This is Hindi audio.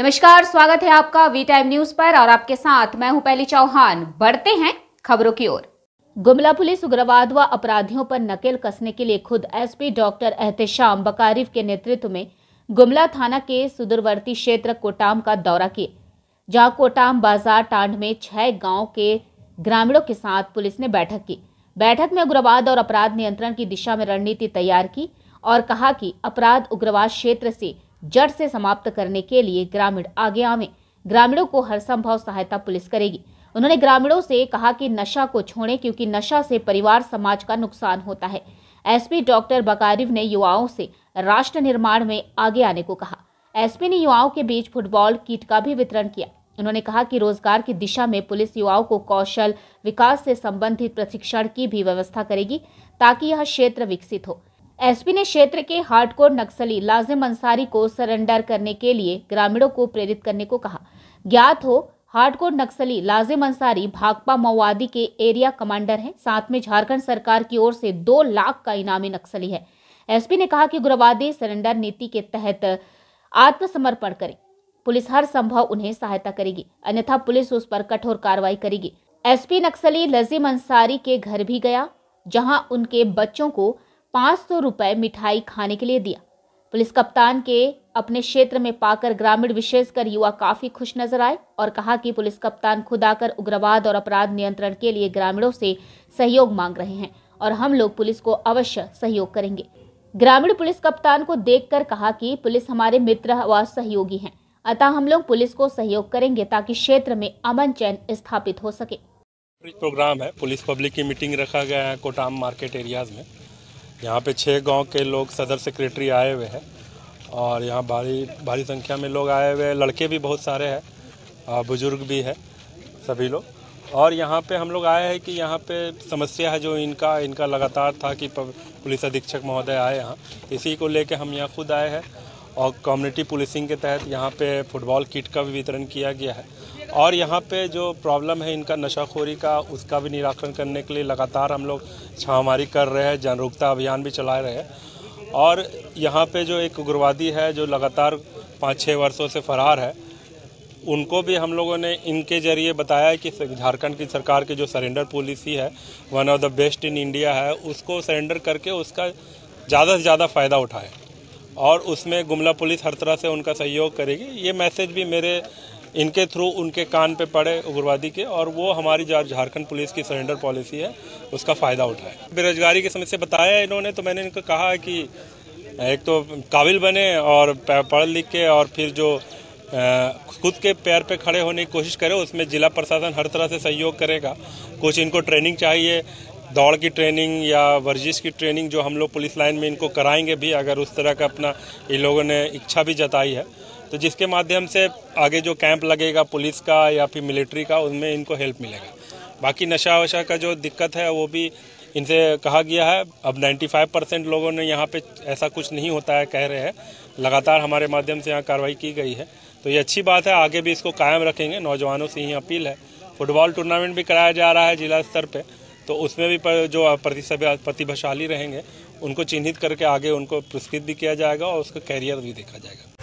नमस्कार स्वागत है आपका वी टाइम न्यूज पर और आपके साथ मैं हूं पहली चौहान बढ़ते हैं खबरों की ओर गुमला पुलिस उग्रवाद व अपराधियों पर नकेल कसने के लिए खुद एसपी डॉक्टर एहतेशाम बकारिफ के नेतृत्व में गुमला थाना के सुदूरवर्ती क्षेत्र कोटाम का दौरा किए जहां कोटाम बाजार टांड में छह गांव के ग्रामीणों के साथ पुलिस ने बैठक की बैठक में उग्रवाद और अपराध नियंत्रण की दिशा में रणनीति तैयार की और कहा कि अपराध उग्रवाद क्षेत्र से जड़ से समाप्त करने के लिए ग्रामीण आगे आवे ग्रामीणों को हर संभव सहायता पुलिस करेगी उन्होंने ग्रामीणों से कहा कि नशा को छोड़े क्योंकि नशा से परिवार समाज का नुकसान होता है एसपी डॉक्टर बकारिव ने युवाओं से राष्ट्र निर्माण में आगे आने को कहा एसपी ने युवाओं के बीच फुटबॉल किट का भी वितरण किया उन्होंने कहा कि रोजगार की दिशा में पुलिस युवाओं को कौशल विकास से संबंधित प्रशिक्षण की भी व्यवस्था करेगी ताकि यह क्षेत्र विकसित हो एसपी ने क्षेत्र के हार्डकोर नक्सली लाजिम अंसारी को सरेंडर करने के लिए ग्रामीणों को प्रेरित करने को कहा ज्ञात हो हार्डकोर नक्सली लाजिम अंसारी भाकपा माओवादी के एरिया कमांडर हैं साथ में झारखंड सरकार की ओर से दो लाख का इनामी नक्सली है एसपी ने कहा कि उग्रवादी सरेंडर नीति के तहत आत्मसमर्पण करें पुलिस हर संभव उन्हें सहायता करेगी अन्यथा पुलिस उस पर कठोर कार्रवाई करेगी एसपी नक्सली लजीम अंसारी के घर भी गया जहां उनके बच्चों को पाँच सौ रुपये मिठाई खाने के लिए दिया पुलिस कप्तान के अपने क्षेत्र में पाकर ग्रामीण विशेषकर युवा काफी खुश नजर आए और कहा कि पुलिस कप्तान खुद आकर उग्रवाद और अपराध नियंत्रण के लिए ग्रामीणों से सहयोग मांग रहे हैं और हम लोग पुलिस को अवश्य सहयोग करेंगे ग्रामीण पुलिस कप्तान को देखकर कहा कि पुलिस हमारे मित्र व सहयोगी हैं अतः हम लोग पुलिस को सहयोग करेंगे ताकि क्षेत्र में अमन चैन स्थापित हो सके प्रोग्राम है पुलिस पब्लिक की मीटिंग रखा गया है कोटाम मार्केट एरियाज में यहाँ पे छः गांव के लोग सदर सेक्रेटरी आए हुए हैं और यहाँ भारी भारी संख्या में लोग आए हुए हैं लड़के भी बहुत सारे हैं बुज़ुर्ग भी है सभी लोग और यहाँ पे हम लोग आए हैं कि यहाँ पे समस्या है जो इनका इनका लगातार था कि पुलिस अधीक्षक महोदय आए यहाँ इसी को लेके हम यहाँ खुद आए हैं और कम्युनिटी पुलिसिंग के तहत यहाँ पे फुटबॉल किट का भी वितरण किया गया है और यहाँ पे जो प्रॉब्लम है इनका नशाखोरी का उसका भी निराकरण करने के लिए लगातार हम लोग छाहमारी कर रहे हैं जागरूकता अभियान भी चला रहे हैं और यहाँ पे जो एक उग्रवादी है जो लगातार पाँच छः वर्षों से फरार है उनको भी हम लोगों ने इनके जरिए बताया है कि झारखंड की सरकार की जो सरेंडर पॉलिसी है one of the best in India है उसको सरेंडर करके उसका ज़्यादा से ज़्यादा फ़ायदा उठाए और उसमें गुमला पुलिस हर तरह से उनका सहयोग करेगी ये मैसेज भी मेरे इनके थ्रू उनके कान पे पड़े उग्रवादी के और वो हमारी झारखंड पुलिस की सरेंडर पॉलिसी है उसका फ़ायदा उठाए बेरोजगारी की समस्या बताया इन्होंने तो मैंने इनको कहा कि एक तो काबिल बने और पढ़ लिख के और फिर जो खुद के पैर पे खड़े होने की कोशिश करें उसमें जिला प्रशासन हर तरह से सहयोग करेगा कुछ इनको ट्रेनिंग चाहिए दौड़ की ट्रेनिंग या वर्जिश की ट्रेनिंग जो हम लोग पुलिस लाइन में इनको कराएंगे भी अगर उस तरह का अपना इन लोगों ने इच्छा भी जताई है तो जिसके माध्यम से आगे जो कैंप लगेगा पुलिस का या फिर मिलिट्री का उनमें इनको हेल्प मिलेगा बाकी नशा वशा का जो दिक्कत है वो भी इनसे कहा गया है अब 95 परसेंट लोगों ने यहाँ पे ऐसा कुछ नहीं होता है कह रहे हैं लगातार हमारे माध्यम से यहाँ कार्रवाई की गई है तो ये अच्छी बात है आगे भी इसको कायम रखेंगे नौजवानों से ही अपील है फुटबॉल टूर्नामेंट भी कराया जा रहा है जिला स्तर पर तो उसमें भी जो प्रतिभाशाली रहेंगे उनको चिन्हित करके आगे उनको पुरस्कृत भी किया जाएगा और उसका कैरियर भी देखा जाएगा